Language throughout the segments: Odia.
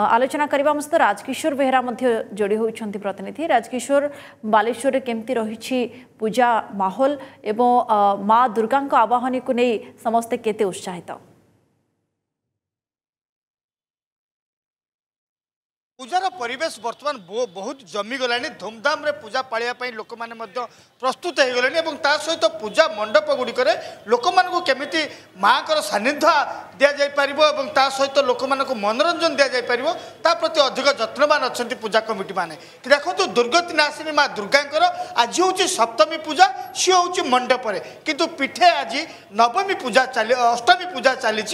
ଆଲୋଚନା କରିବା ଆମ ସହିତ ରାଜକିଶୋର ବେହେରା ମଧ୍ୟ ଯୋଡ଼ି ହୋଇଛନ୍ତି ପ୍ରତିନିଧି ରାଜକିଶୋର ବାଲେଶ୍ୱରରେ କେମିତି ରହିଛି ପୂଜା ମାହୋଲ ଏବଂ ମା ଦୁର୍ଗାଙ୍କ ଆବାହନୀକୁ ନେଇ ସମସ୍ତେ କେତେ ଉତ୍ସାହିତ पूजा र परिवेश बो बहुत जमिगला धुमधाम पूजा पाइलाप लोक प्रस्तुत हुन्छ त सहित पूजा मण्डप गुडिकै लोक म केको साध्या दिइपारो मनोरञ्जन ता प्रति अधिक जत्नवान अनि पूजा कमिटी म देखि मार्गाको आज हौ सप्तमी पूजा सिहु मण्डप पिठे आज नवमी पूजा अष्टमी पूजा चाहिँ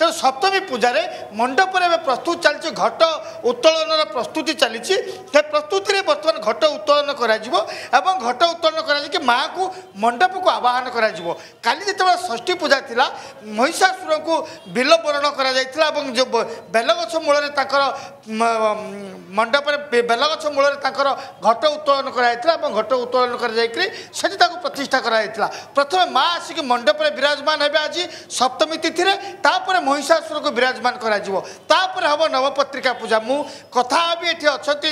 तर सप्तमी पूजा मण्डप प्रस्तुत चाहिँ घट ଉତ୍ତୋଳନର ପ୍ରସ୍ତୁତି ଚାଲିଛି ସେ ପ୍ରସ୍ତୁତିରେ ବର୍ତ୍ତମାନ ଘଟ ଉତ୍ତୋଳନ କରାଯିବ ଏବଂ ଘଟ ଉତ୍ତୋଳନ କରାଯାଇକି ମାଆକୁ ମଣ୍ଡପକୁ ଆବାହନ କରାଯିବ କାଲି ଯେତେବେଳେ ଷଷ୍ଠୀ ପୂଜା ଥିଲା ମହିଷାସୁରଙ୍କୁ ବରଣ କରାଯାଇଥିଲା ଏବଂ ଯେଉଁ ବେଲଗଛ ମୂଳରେ ତାଙ୍କର ମଣ୍ଡପରେ ବେଲଗଛ ମୂଳରେ ତାଙ୍କର ଘଟ ଉତ୍ତୋଳନ କରାଯାଇଥିଲା ଏବଂ ଘଟ ଉତ୍ତୋଳନ କରାଯାଇକରି ସେଠି ତାକୁ ପ୍ରତିଷ୍ଠା କରାଯାଇଥିଲା ପ୍ରଥମେ ମା' ଆସିକି ମଣ୍ଡପରେ ବିରାଜମାନ ହେବେ ଆଜି ସପ୍ତମୀ ତିଥିରେ ତାପରେ ମହିଷାସୁରକୁ ବିରାଜମାନ କରାଯିବ ତାପରେ ହେବ ନବପତ୍ରିକା ପୂଜା ମୁଁ କଥା ହେବି ଏଠି ଅଛନ୍ତି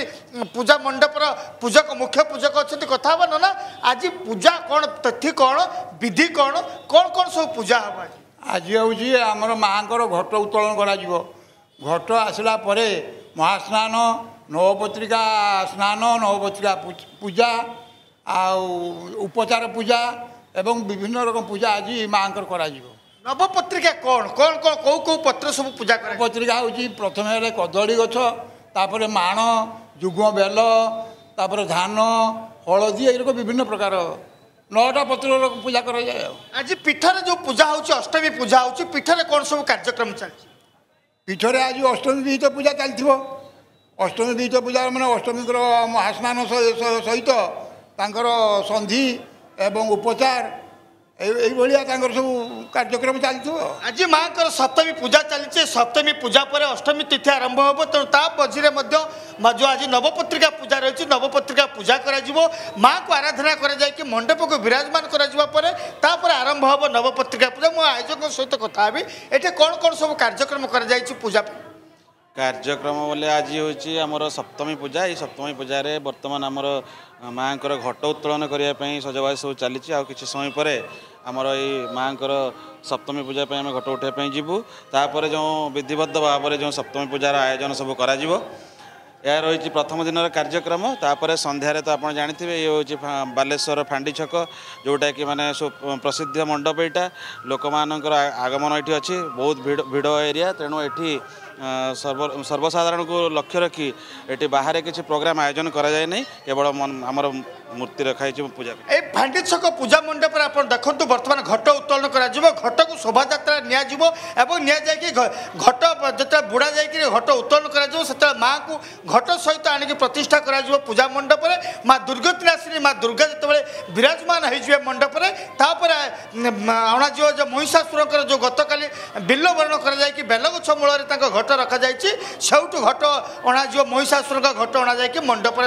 ପୂଜା ମଣ୍ଡପର ପୂଜକ ମୁଖ୍ୟ ପୂଜକ ଅଛନ୍ତି କଥା ହେବ ନନା ଆଜି ପୂଜା କ'ଣ ତଥ୍ୟ କ'ଣ ବିଧି କ'ଣ କ'ଣ କ'ଣ ସବୁ ପୂଜା ହେବ ଆଜି ଆଜି ହେଉଛି ଆମର ମାଆଙ୍କର ଘଟ ଉତ୍ତୋଳନ କରାଯିବ ଘଟ ଆସିଲା ପରେ ମହାସ୍ନାନ ନବପତ୍ରିକା ସ୍ନାନ ନବପତ୍ରିକା ପୂଜା ଆଉ ଉପଚାର ପୂଜା ଏବଂ ବିଭିନ୍ନ ରକମ ପୂଜା ଆଜି ମାଆଙ୍କର କରାଯିବ ନବପତ୍ରିକା କ'ଣ କ'ଣ କ'ଣ କେଉଁ କେଉଁ ପତ୍ର ସବୁ ପୂଜା କରେ ପତ୍ରିକା ହେଉଛି ପ୍ରଥମେ ହେଲେ କଦଳୀ ଗଛ ତାପରେ ମାଣ ଯୁଗ ବେଲ ତାପରେ ଧାନ ହଳଦୀ ଏଗୁଡ଼ିକ ବିଭିନ୍ନ ପ୍ରକାର ନଅଟା ପତ୍ର ପୂଜା କରାଯାଏ ଆଉ ଆଜି ପୀଠରେ ଯେଉଁ ପୂଜା ହେଉଛି ଅଷ୍ଟମୀ ପୂଜା ହେଉଛି ପୀଠରେ କ'ଣ ସବୁ କାର୍ଯ୍ୟକ୍ରମ ଚାଲିଛି ପୀଠରେ ଆଜି ଅଷ୍ଟମୀ ବିହିତ ପୂଜା ଚାଲିଥିବ ଅଷ୍ଟମୀ ବିହିତ ପୂଜା ମାନେ ଅଷ୍ଟମୀଙ୍କର ମହାସ୍ନାନ ସହିତ ତାଙ୍କର ସନ୍ଧି ଏବଂ ଉପଚାର এইভাবে তাঁর সব কার্যক্রম চালু আজ মাঙ্কর সপ্তমী পূজা চালছে সপ্তমী পূজা পরে অষ্টমী তিথি আরম্ভ হব তেমন তা মঝিরে যে আজ নবপত্রিকা পূজা রয়েছে নবপত্রিকা পূজা করা মা কু আরাধনা করা যাই মণ্ডপকু বিরাজমান করা পরে তাপরে আরম্ভ হব নবপত্রিকা পূজা মো আয়োজক সহ কথা হবি এটি কোণ কোণ সব কার্যক্রম করা যাই পূজা କାର୍ଯ୍ୟକ୍ରମ ବୋଲେ ଆଜି ହେଉଛି ଆମର ସପ୍ତମୀ ପୂଜା ଏଇ ସପ୍ତମୀ ପୂଜାରେ ବର୍ତ୍ତମାନ ଆମର ମାଆଙ୍କର ଘଟ ଉତ୍ତୋଳନ କରିବା ପାଇଁ ସଜବାଜ ସବୁ ଚାଲିଛି ଆଉ କିଛି ସମୟ ପରେ ଆମର ଏଇ ମାଆଙ୍କର ସପ୍ତମୀ ପୂଜା ପାଇଁ ଆମେ ଘଟ ଉଠାଇବା ପାଇଁ ଯିବୁ ତାପରେ ଯେଉଁ ବିଧିବଦ୍ଧ ଭାବରେ ଯେଉଁ ସପ୍ତମୀ ପୂଜାର ଆୟୋଜନ ସବୁ କରାଯିବ ଏହା ରହିଛି ପ୍ରଥମ ଦିନର କାର୍ଯ୍ୟକ୍ରମ ତାପରେ ସନ୍ଧ୍ୟାରେ ତ ଆପଣ ଜାଣିଥିବେ ଇଏ ହେଉଛି ବାଲେଶ୍ୱର ଫାଣ୍ଡି ଛକ ଯେଉଁଟାକି ମାନେ ପ୍ରସିଦ୍ଧ ମଣ୍ଡପ ଏଇଟା ଲୋକମାନଙ୍କର ଆଗମନ ଏଠି ଅଛି ବହୁତ ଭିଡ଼ ଭିଡ଼ ଏରିଆ ତେଣୁ ଏଠି সর্বসাধারণ লক্ষ্য রাখি এটি বাহারে কিছু প্রোগ্রাম আয়োজন করা যায় নাই কেবল আমার मूर्ति पूजा ए फान्डित छक पूजा मण्डप आएको बर्तमान घट उत्तोलन घटको शोभार निया घट जति बुढा जाइक घट उत्तोलन सते मा घट सहित आणिक प्रतिष्ठा गरा पूजा मण्डप मार्गतिर दुर्गा मार्ग विराजमान है मण्डपले त अणा जो महिषासुरको जो गतकाली बेलवरै बेलगछ मूल घट रखाइछ सौठु घट अणा महिषासुरको घट अ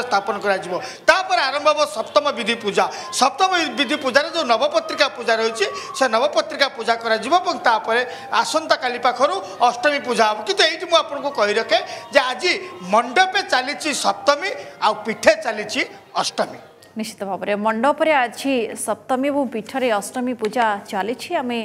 स्थापन गरिबर आरम्भ সপ্তম বিধি পূজা সপ্তম বিধি পূজার যে নবপত্রিকা পূজা রয়েছে সে নবপত্রিকা পূজা করা এবং তাপরে আসন্তকালি পাখর অষ্টমী পূজা হব কিন্তু এইটি মু আপনার কই রখে যে আজ মণ্ডপে চালিছি সপ্তমী আঠে চালিছি অষ্টমী নিশ্চিত ভাবে মণ্ডপে আজ সপ্তমী এবং পিঠরে অষ্টমী পূজা চালিছি আমি